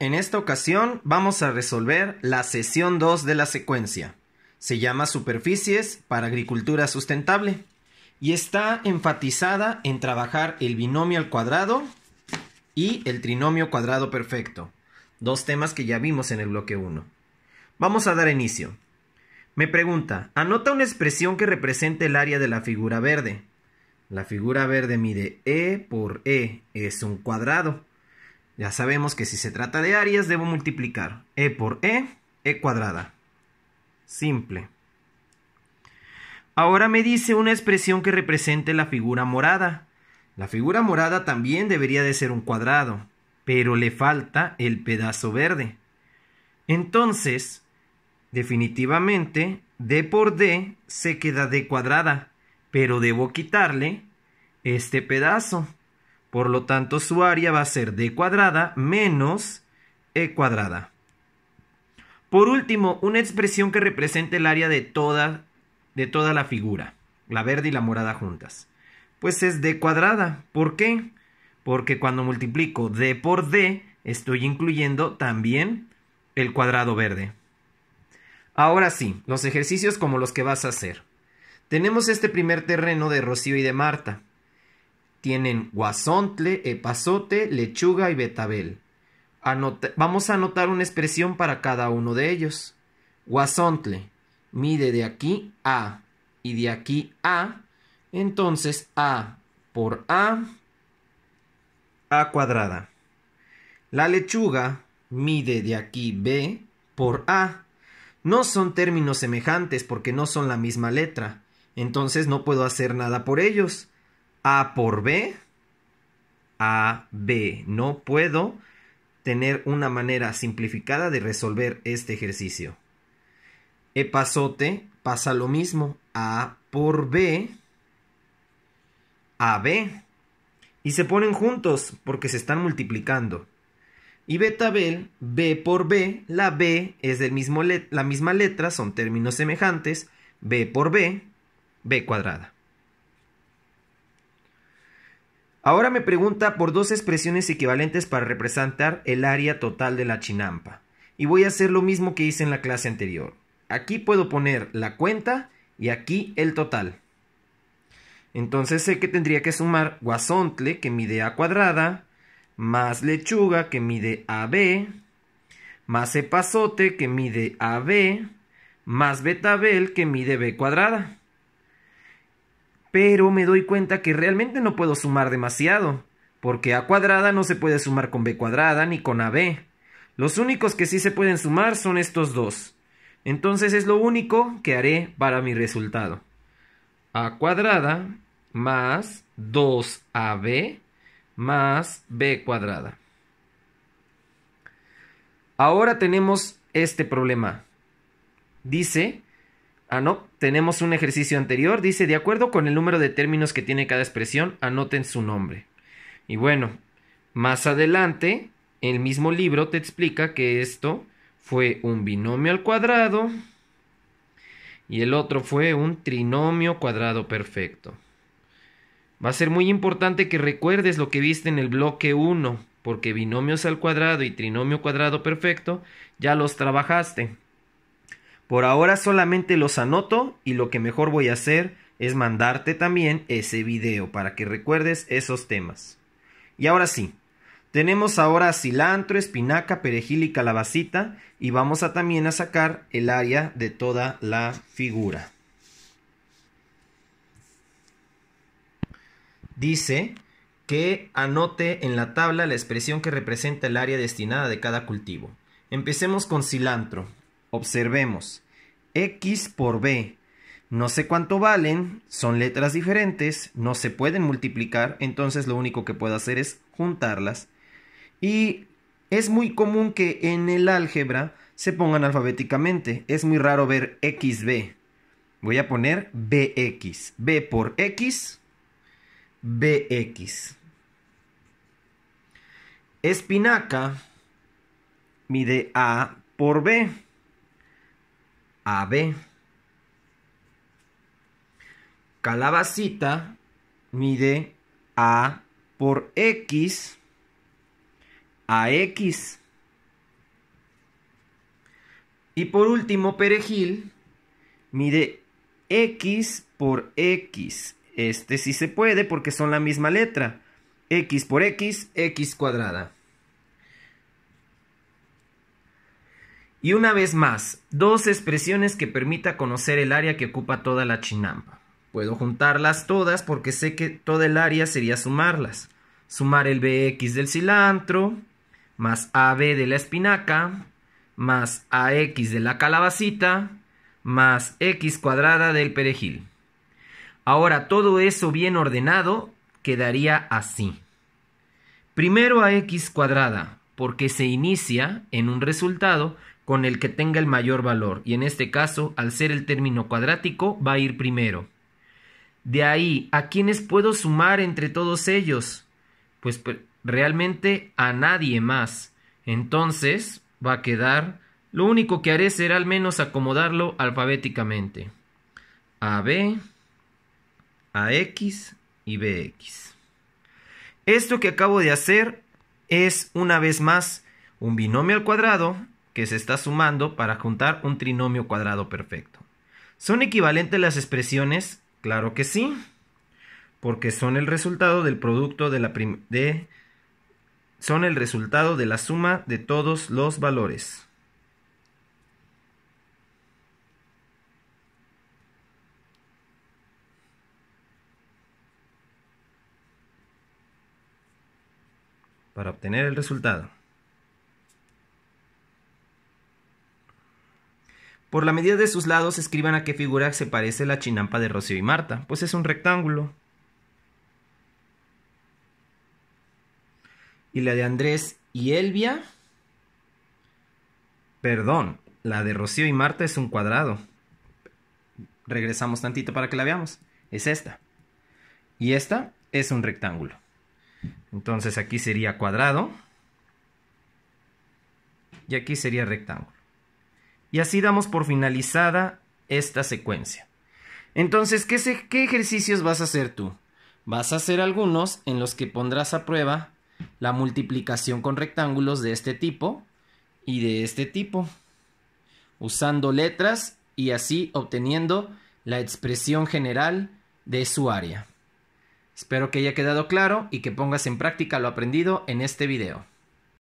En esta ocasión vamos a resolver la sesión 2 de la secuencia. Se llama Superficies para Agricultura Sustentable y está enfatizada en trabajar el binomio al cuadrado y el trinomio cuadrado perfecto, dos temas que ya vimos en el bloque 1. Vamos a dar inicio. Me pregunta, anota una expresión que represente el área de la figura verde. La figura verde mide E por E, es un cuadrado. Ya sabemos que si se trata de áreas debo multiplicar E por E, E cuadrada. Simple. Ahora me dice una expresión que represente la figura morada. La figura morada también debería de ser un cuadrado, pero le falta el pedazo verde. Entonces, definitivamente, D por D se queda D cuadrada, pero debo quitarle este pedazo. Por lo tanto, su área va a ser D cuadrada menos E cuadrada. Por último, una expresión que represente el área de toda, de toda la figura, la verde y la morada juntas. Pues es D cuadrada. ¿Por qué? Porque cuando multiplico D por D, estoy incluyendo también el cuadrado verde. Ahora sí, los ejercicios como los que vas a hacer. Tenemos este primer terreno de Rocío y de Marta tienen guasontle, epazote, lechuga y betabel. Vamos a anotar una expresión para cada uno de ellos. Guasontle mide de aquí a y de aquí a. Entonces a por a a cuadrada. La lechuga mide de aquí b por a. No son términos semejantes porque no son la misma letra. Entonces no puedo hacer nada por ellos. A por B, AB, No puedo tener una manera simplificada de resolver este ejercicio. pasote pasa lo mismo. A por B, A, B. Y se ponen juntos porque se están multiplicando. Y betabel, B por B, la B es del mismo la misma letra, son términos semejantes, B por B, B cuadrada. Ahora me pregunta por dos expresiones equivalentes para representar el área total de la chinampa. Y voy a hacer lo mismo que hice en la clase anterior. Aquí puedo poner la cuenta y aquí el total. Entonces sé que tendría que sumar guasontle, que mide a cuadrada, más lechuga, que mide AB, más epazote, que mide AB, más betabel, que mide B cuadrada pero me doy cuenta que realmente no puedo sumar demasiado, porque a cuadrada no se puede sumar con b cuadrada ni con ab. Los únicos que sí se pueden sumar son estos dos. Entonces es lo único que haré para mi resultado. a cuadrada más 2ab más b cuadrada. Ahora tenemos este problema. Dice Ah no, tenemos un ejercicio anterior, dice, de acuerdo con el número de términos que tiene cada expresión, anoten su nombre. Y bueno, más adelante, el mismo libro te explica que esto fue un binomio al cuadrado y el otro fue un trinomio cuadrado perfecto. Va a ser muy importante que recuerdes lo que viste en el bloque 1, porque binomios al cuadrado y trinomio cuadrado perfecto ya los trabajaste. Por ahora solamente los anoto y lo que mejor voy a hacer es mandarte también ese video para que recuerdes esos temas. Y ahora sí, tenemos ahora cilantro, espinaca, perejil y calabacita y vamos a también a sacar el área de toda la figura. Dice que anote en la tabla la expresión que representa el área destinada de cada cultivo. Empecemos con cilantro. Observemos. X por B. No sé cuánto valen, son letras diferentes, no se pueden multiplicar, entonces lo único que puedo hacer es juntarlas. Y es muy común que en el álgebra se pongan alfabéticamente. Es muy raro ver XB. Voy a poner BX. B por X, BX. Espinaca mide A por B. AB. Calabacita mide A por X a X. Y por último, perejil mide X por X. Este sí se puede porque son la misma letra. X por X, X cuadrada. Y una vez más, dos expresiones que permita conocer el área que ocupa toda la chinampa. Puedo juntarlas todas porque sé que toda el área sería sumarlas. Sumar el BX del cilantro, más AB de la espinaca, más AX de la calabacita, más X cuadrada del perejil. Ahora todo eso bien ordenado quedaría así. Primero a x cuadrada, porque se inicia en un resultado con el que tenga el mayor valor, y en este caso, al ser el término cuadrático, va a ir primero. De ahí, ¿a quiénes puedo sumar entre todos ellos? Pues realmente a nadie más. Entonces, va a quedar, lo único que haré será al menos acomodarlo alfabéticamente. ...a x... y BX. Esto que acabo de hacer es, una vez más, un binomio al cuadrado que se está sumando para juntar un trinomio cuadrado perfecto. ¿Son equivalentes las expresiones? Claro que sí, porque son el resultado del producto de la de son el resultado de la suma de todos los valores. para obtener el resultado. Por la medida de sus lados escriban a qué figura se parece la chinampa de Rocío y Marta. Pues es un rectángulo. Y la de Andrés y Elvia. Perdón, la de Rocío y Marta es un cuadrado. Regresamos tantito para que la veamos. Es esta. Y esta es un rectángulo. Entonces aquí sería cuadrado. Y aquí sería rectángulo. Y así damos por finalizada esta secuencia. Entonces, ¿qué, ejercicios vas a hacer tú? Vas a hacer algunos en los que pondrás a prueba la multiplicación con rectángulos de este tipo y de este tipo, usando letras y así obteniendo la expresión general de su área. Espero que haya quedado claro y que pongas en práctica lo aprendido en este video.